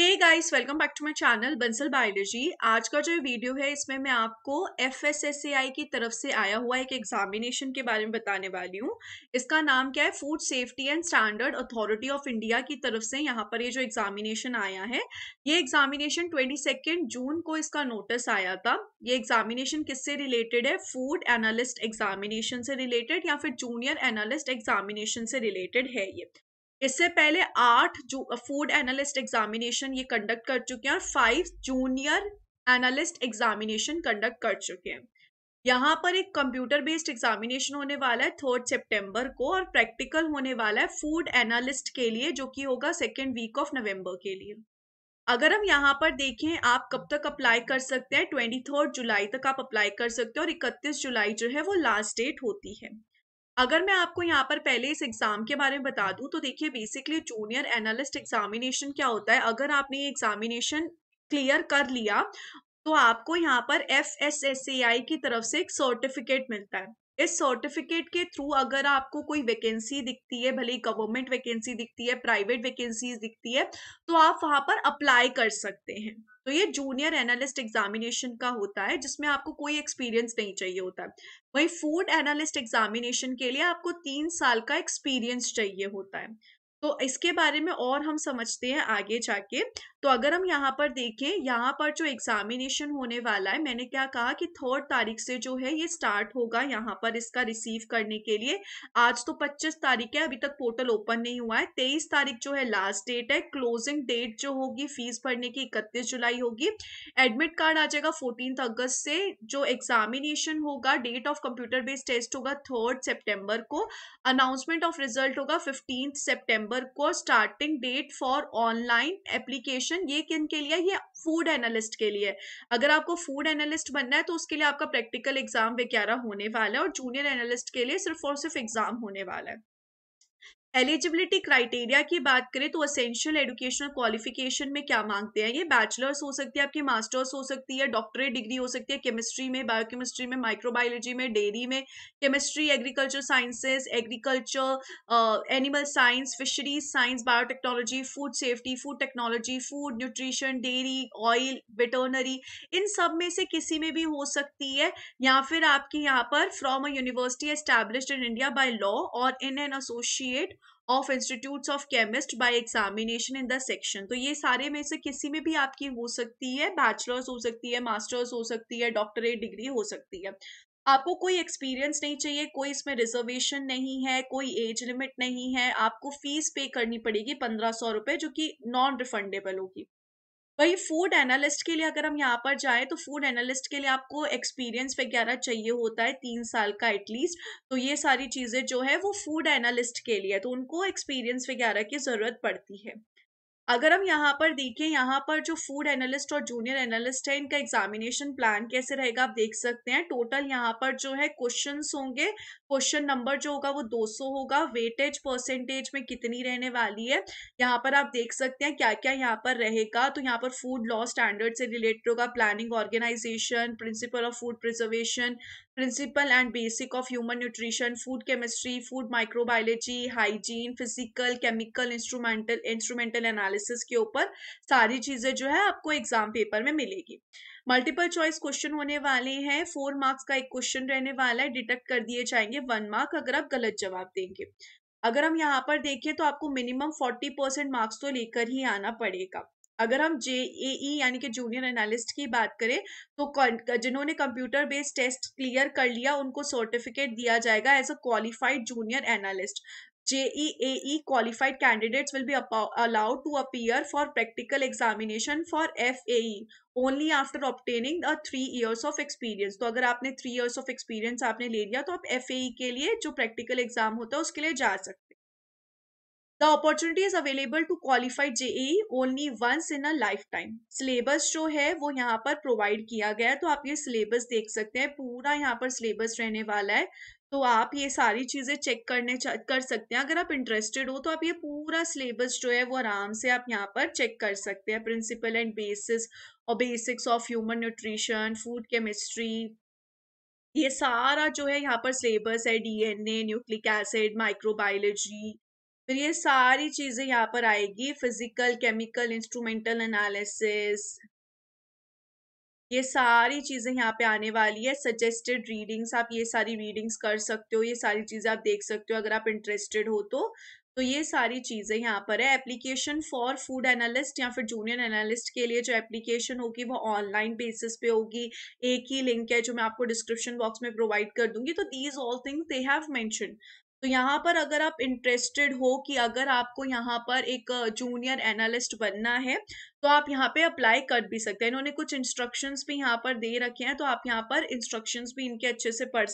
Hey guys welcome back to my channel Bansal biology आज का जो वीडियो है इसमें मैं आपको एफ की तरफ से आया हुआ एक एग्जामिनेशन के बारे में बताने वाली हूँ इसका नाम क्या है food safety and standard authority of India की तरफ से यहाँ पर ये जो एग्जामिनेशन आया है ये एग्जामिनेशन ट्वेंटी जून को इसका नोटिस आया था ये एग्जामिनेशन किससे रिलेटेड है फूड एनालिस्ट एग्जामिनेशन से रिलेटेड या फिर जूनियर एनालिस्ट एग्जामिनेशन से रिलेटेड है ये इससे पहले आठ फूड एनालिस्ट एग्जामिनेशन ये कंडक्ट कर चुके हैं और five junior analyst examination conduct कर चुके हैं यहाँ पर एक कंप्यूटर बेस्ड एग्जामिनेशन होने वाला है थर्ड सितंबर को और प्रैक्टिकल होने वाला है फूड एनालिस्ट के लिए जो कि होगा सेकेंड वीक ऑफ नवंबर के लिए अगर हम यहाँ पर देखें आप कब तक अप्लाई कर सकते हैं ट्वेंटी थर्ड जुलाई तक आप अप्लाई कर सकते हैं और इकतीस जुलाई जो है वो लास्ट डेट होती है अगर मैं आपको यहाँ पर पहले इस एग्जाम के बारे में बता दूं तो देखिए बेसिकली जूनियर एनालिस्ट एग्जामिनेशन क्या होता है अगर आपने ये एग्जामिनेशन क्लियर कर लिया तो आपको यहाँ पर एफ एस एस आई की तरफ से एक सर्टिफिकेट मिलता है इस सर्टिफिकेट के थ्रू अगर आपको कोई वैकेंसी दिखती है भले ही गवर्नमेंट वैकेंसी दिखती है प्राइवेट वैकेंसी दिखती है तो आप वहां पर अप्लाई कर सकते हैं तो ये जूनियर एनालिस्ट एग्जामिनेशन का होता है जिसमें आपको कोई एक्सपीरियंस नहीं चाहिए होता है वही फूड एनालिस्ट एग्जामिनेशन के लिए आपको तीन साल का एक्सपीरियंस चाहिए होता है तो इसके बारे में और हम समझते हैं आगे जाके तो अगर हम यहाँ पर देखें यहाँ पर जो एग्जामिनेशन होने वाला है मैंने क्या कहा कि थर्ड तारीख से जो है ये स्टार्ट होगा यहाँ पर इसका रिसीव करने के लिए आज तो 25 तारीख है अभी तक पोर्टल ओपन नहीं हुआ है 23 तारीख जो है लास्ट डेट है क्लोजिंग डेट जो होगी फीस भरने की इकतीस जुलाई होगी एडमिट कार्ड आ जाएगा फोर्टीन अगस्त से जो एग्जामिनेशन होगा date of computer based test होगा थर्ड सेप्टेम्बर को अनाउंसमेंट ऑफ रिजल्ट होगा फिफ्टीन सेप्टेम्बर को starting date for online application position ये किन के लिए ये फूड एनालिस्ट के लिए अगर आपको फूड एनालिस्ट बनना है तो उसके लिए आपका प्रैक्टिकल एग्जाम वगैरह होने वाला है और जूनियर एनालिस्ट के लिए सिर्फ और सिर्फ एग्जाम होने वाला है एलिजिबिलिटी क्राइटेरिया की बात करें तो असेंशियल एजुकेशनल क्वालिफिकेशन में क्या मांगते हैं ये बैचलर्स हो सकती है आपकी मास्टर्स हो सकती है डॉक्टरेट डिग्री हो सकती है केमिस्ट्री में बायोकेमिस्ट्री में माइक्रोबायोलॉजी में डेयरी में chemistry agriculture sciences agriculture animal science fisheries science biotechnology food safety food technology food nutrition dairy oil veterinary इन सब में से किसी में भी हो सकती है या फिर आपकी यहाँ पर from a university established in India by law और in an associate of institutes of chemist by examination in the section तो ये सारे में से किसी में भी आपकी हो सकती है bachelor's हो सकती है master's हो सकती है doctorate degree हो सकती है आपको कोई एक्सपीरियंस नहीं चाहिए कोई इसमें रिजर्वेशन नहीं है कोई एज लिमिट नहीं है आपको फीस पे करनी पड़ेगी पंद्रह सौ रुपए जो कि नॉन रिफंडेबल होगी वही फूड एनालिस्ट के लिए अगर हम यहाँ पर जाए तो फूड एनालिस्ट के लिए आपको एक्सपीरियंस वगैरह चाहिए होता है तीन साल का एटलीस्ट तो ये सारी चीज़ें जो है वो फूड एनालिस्ट के लिए तो उनको एक्सपीरियंस वगैरह की ज़रूरत पड़ती है अगर हम यहाँ पर देखें यहाँ पर जो फूड एनालिस्ट और जूनियर एनालिस्ट है इनका एग्जामिनेशन प्लान कैसे रहेगा आप देख सकते हैं टोटल यहाँ पर जो है क्वेश्चन होंगे क्वेश्चन नंबर जो होगा वो 200 होगा वेटेज परसेंटेज में कितनी रहने वाली है यहाँ पर आप देख सकते हैं क्या क्या यहाँ पर रहेगा तो यहाँ पर फूड लॉ स्टैंडर्ड से रिलेटेड होगा planning organisation principle of food preservation principle and basic of human nutrition food chemistry food microbiology hygiene physical chemical instrumental instrumental analysis analysis के ऊपर सारी चीजें जो है आपको एग्जाम पेपर में मिलेगी मल्टीपल चॉइस क्वेश्चन होने वाले हैं फोर मार्क्स का एक क्वेश्चन रहने वाला है डिटेक्ट कर दिए जाएंगे वन मार्क अगर आप गलत जवाब देंगे अगर हम यहाँ पर देखें तो आपको मिनिमम फोर्टी परसेंट मार्क्स तो लेकर ही आना पड़ेगा अगर हम जेएई e यानी कि जूनियर एनालिस्ट की बात करें तो जिन्होंने कंप्यूटर बेस्ड टेस्ट क्लियर कर लिया उनको सर्टिफिकेट दिया जाएगा as a qualified junior analyst JEAE qualified candidates will be allowed to appear for practical examination for FAE only after obtaining a three years of experience. तो अगर आपने three years of experience आपने ले लिया तो आप FAE के लिए जो practical exam होता है उसके लिए जा सकते The opportunity is available to qualified JEE only once in a lifetime. syllabus जो है वो यहाँ पर provide किया गया है तो आप ये syllabus देख सकते हैं पूरा यहाँ पर syllabus रहने वाला है तो आप ये सारी चीज़ें चेक करने कर सकते हैं अगर आप इंटरेस्टेड हो तो आप ये पूरा सिलेबस जो है वो आराम से आप यहाँ पर चेक कर सकते हैं प्रिंसिपल एंड बेसिस और basics of human nutrition food chemistry ये सारा जो है यहाँ पर सिलेबस है डीएनए न्यूक्लिक एसिड माइक्रोबायोलॉजी फिर ये सारी चीज़ें यहाँ पर आएगी फिजिकल केमिकल इंस्ट्रूमेंटल एनालिसिस ये सारी चीज़ें यहाँ पे आने वाली है सजेस्टेड रीडिंग्स आप ये सारी रीडिंग्स कर सकते हो ये सारी चीज़ें आप देख सकते हो अगर आप इंटरेस्टेड हो तो तो ये सारी चीज़ें यहाँ पर है एप्लीकेशन फॉर फूड एनालिस्ट या फिर जूनियर एनालिस्ट के लिए जो एप्लीकेशन होगी वो ऑनलाइन बेसिस पे होगी एक ही लिंक है जो मैं आपको डिस्क्रिप्शन बॉक्स में प्रोवाइड कर दूंगी तो these all things they have mention तो यहाँ पर अगर आप इंटरेस्टेड हो कि अगर आपको यहाँ पर एक जूनियर एनालिस्ट बनना है तो आप यहाँ पे अप्लाई कर भी सकते हैं इन्होंने कुछ इंस्ट्रक्शंस भी यहाँ पर दे रखे हैं तो आप यहाँ पर इंस्ट्रक्शंस भी इनके अच्छे से पढ़